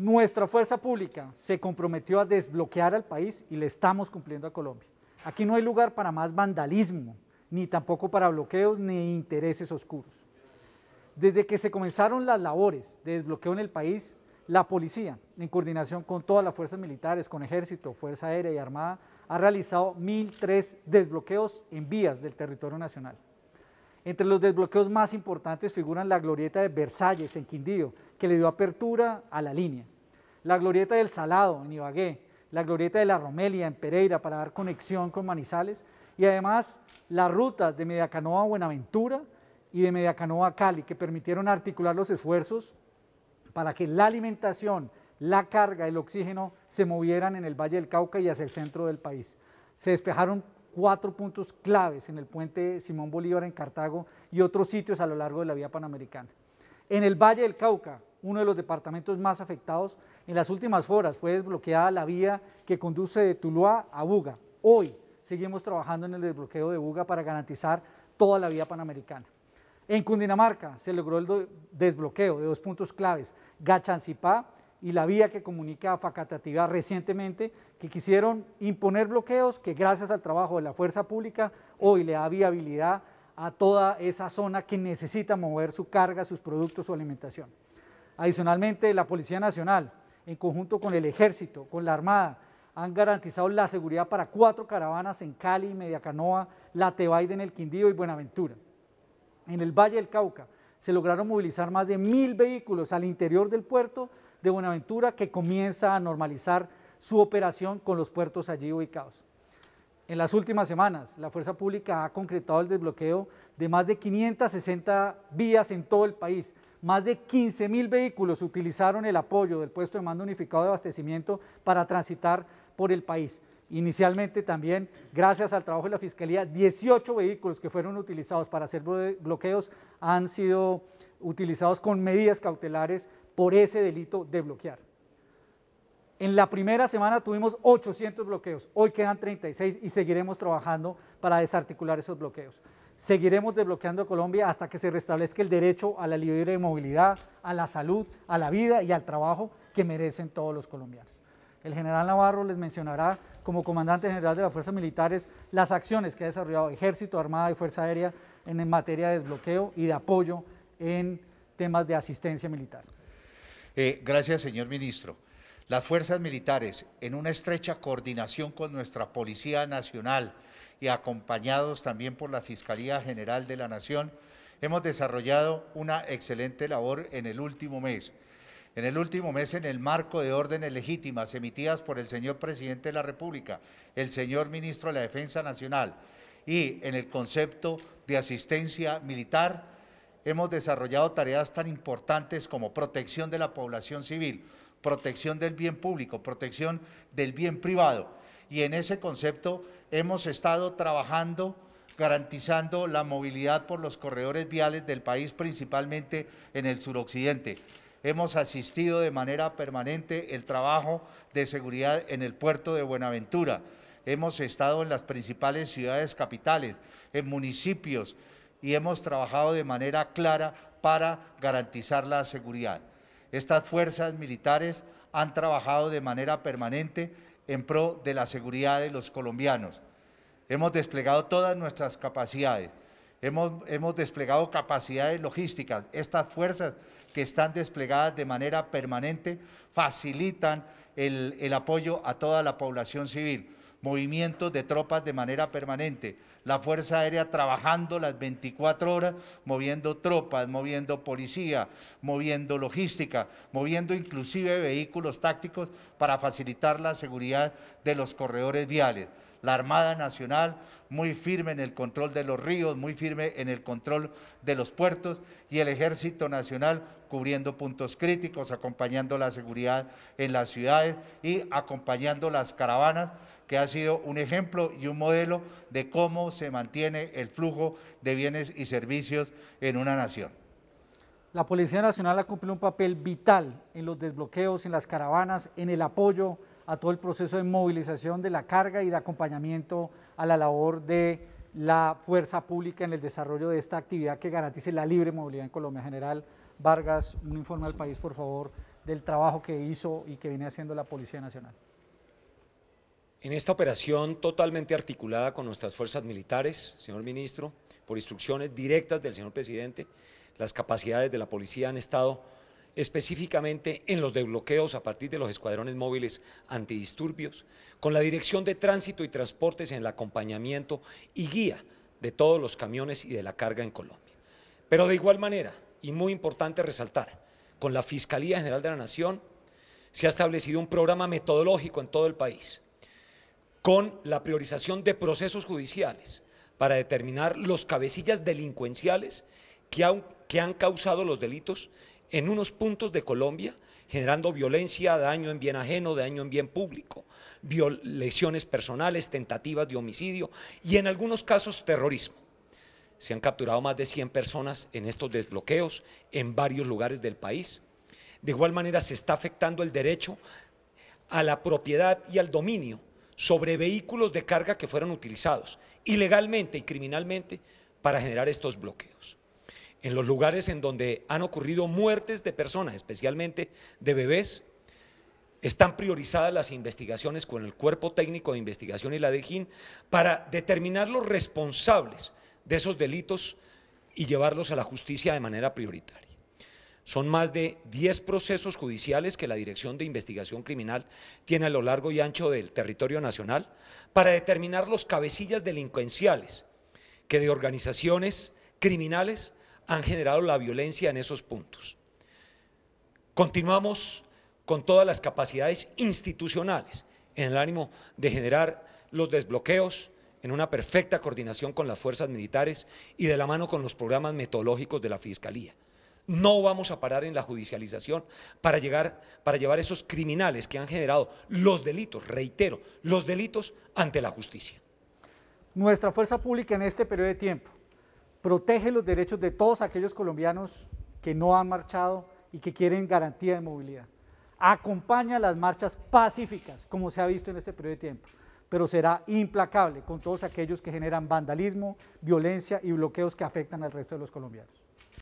Nuestra fuerza pública se comprometió a desbloquear al país y le estamos cumpliendo a Colombia. Aquí no hay lugar para más vandalismo, ni tampoco para bloqueos ni intereses oscuros. Desde que se comenzaron las labores de desbloqueo en el país, la policía, en coordinación con todas las fuerzas militares, con ejército, fuerza aérea y armada, ha realizado 1.003 desbloqueos en vías del territorio nacional. Entre los desbloqueos más importantes figuran la glorieta de Versalles en Quindío, que le dio apertura a la línea, la glorieta del Salado en Ibagué, la glorieta de la Romelia en Pereira para dar conexión con Manizales y además las rutas de Mediacanoa Buenaventura y de Mediacanoa Cali que permitieron articular los esfuerzos para que la alimentación, la carga, el oxígeno se movieran en el Valle del Cauca y hacia el centro del país. Se despejaron cuatro puntos claves en el puente Simón Bolívar en Cartago y otros sitios a lo largo de la vía panamericana. En el Valle del Cauca, uno de los departamentos más afectados, en las últimas horas fue desbloqueada la vía que conduce de Tuluá a Buga. Hoy seguimos trabajando en el desbloqueo de Buga para garantizar toda la vía panamericana. En Cundinamarca se logró el desbloqueo de dos puntos claves, Gachancipá y la vía que comunica a Facatativá recientemente, que quisieron imponer bloqueos que gracias al trabajo de la fuerza pública hoy le da viabilidad a toda esa zona que necesita mover su carga, sus productos, su alimentación. Adicionalmente, la Policía Nacional, en conjunto con el Ejército, con la Armada, han garantizado la seguridad para cuatro caravanas en Cali, La Tebaida en el Quindío y Buenaventura. En el Valle del Cauca se lograron movilizar más de mil vehículos al interior del puerto de Buenaventura que comienza a normalizar su operación con los puertos allí ubicados. En las últimas semanas, la Fuerza Pública ha concretado el desbloqueo de más de 560 vías en todo el país. Más de 15 mil vehículos utilizaron el apoyo del puesto de mando unificado de abastecimiento para transitar por el país. Inicialmente también, gracias al trabajo de la Fiscalía, 18 vehículos que fueron utilizados para hacer bloqueos han sido utilizados con medidas cautelares por ese delito de bloquear. En la primera semana tuvimos 800 bloqueos, hoy quedan 36 y seguiremos trabajando para desarticular esos bloqueos. Seguiremos desbloqueando Colombia hasta que se restablezca el derecho a la libre movilidad, a la salud, a la vida y al trabajo que merecen todos los colombianos. El general Navarro les mencionará como comandante general de las Fuerzas Militares las acciones que ha desarrollado Ejército, Armada y Fuerza Aérea en materia de desbloqueo y de apoyo en temas de asistencia militar. Eh, gracias, señor ministro. Las fuerzas militares, en una estrecha coordinación con nuestra Policía Nacional y acompañados también por la Fiscalía General de la Nación, hemos desarrollado una excelente labor en el último mes. En el último mes, en el marco de órdenes legítimas emitidas por el señor presidente de la República, el señor ministro de la Defensa Nacional y en el concepto de asistencia militar, hemos desarrollado tareas tan importantes como protección de la población civil, protección del bien público, protección del bien privado. Y en ese concepto hemos estado trabajando garantizando la movilidad por los corredores viales del país, principalmente en el suroccidente. Hemos asistido de manera permanente el trabajo de seguridad en el puerto de Buenaventura. Hemos estado en las principales ciudades capitales, en municipios, y hemos trabajado de manera clara para garantizar la seguridad. Estas fuerzas militares han trabajado de manera permanente en pro de la seguridad de los colombianos. Hemos desplegado todas nuestras capacidades, hemos, desplegado capacidades logísticas. Estas fuerzas que están desplegadas de manera permanente facilitan el apoyo a toda la población civil movimientos de tropas de manera permanente, la Fuerza Aérea trabajando las 24 horas, moviendo tropas, moviendo policía, moviendo logística, moviendo inclusive vehículos tácticos para facilitar la seguridad de los corredores viales la Armada Nacional, muy firme en el control de los ríos, muy firme en el control de los puertos y el Ejército Nacional cubriendo puntos críticos, acompañando la seguridad en las ciudades y acompañando las caravanas, que ha sido un ejemplo y un modelo de cómo se mantiene el flujo de bienes y servicios en una nación. La Policía Nacional ha cumplido un papel vital en los desbloqueos, en las caravanas, en el apoyo a todo el proceso de movilización de la carga y de acompañamiento a la labor de la fuerza pública en el desarrollo de esta actividad que garantice la libre movilidad en Colombia. General Vargas, un informe al país, por favor, del trabajo que hizo y que viene haciendo la Policía Nacional. En esta operación totalmente articulada con nuestras fuerzas militares, señor ministro, por instrucciones directas del señor presidente, las capacidades de la policía han estado específicamente en los desbloqueos a partir de los escuadrones móviles antidisturbios, con la dirección de tránsito y transportes en el acompañamiento y guía de todos los camiones y de la carga en Colombia. Pero de igual manera, y muy importante resaltar, con la Fiscalía General de la Nación se ha establecido un programa metodológico en todo el país, con la priorización de procesos judiciales para determinar los cabecillas delincuenciales que han, que han causado los delitos en unos puntos de Colombia, generando violencia, daño en bien ajeno, daño en bien público, lesiones personales, tentativas de homicidio y en algunos casos terrorismo. Se han capturado más de 100 personas en estos desbloqueos en varios lugares del país. De igual manera se está afectando el derecho a la propiedad y al dominio sobre vehículos de carga que fueron utilizados ilegalmente y criminalmente para generar estos bloqueos en los lugares en donde han ocurrido muertes de personas, especialmente de bebés, están priorizadas las investigaciones con el Cuerpo Técnico de Investigación y la DEGIN para determinar los responsables de esos delitos y llevarlos a la justicia de manera prioritaria. Son más de 10 procesos judiciales que la Dirección de Investigación Criminal tiene a lo largo y ancho del territorio nacional para determinar los cabecillas delincuenciales que de organizaciones criminales han generado la violencia en esos puntos. Continuamos con todas las capacidades institucionales en el ánimo de generar los desbloqueos en una perfecta coordinación con las fuerzas militares y de la mano con los programas metodológicos de la Fiscalía. No vamos a parar en la judicialización para, llegar, para llevar esos criminales que han generado los delitos, reitero, los delitos ante la justicia. Nuestra fuerza pública en este periodo de tiempo protege los derechos de todos aquellos colombianos que no han marchado y que quieren garantía de movilidad. Acompaña las marchas pacíficas, como se ha visto en este periodo de tiempo, pero será implacable con todos aquellos que generan vandalismo, violencia y bloqueos que afectan al resto de los colombianos.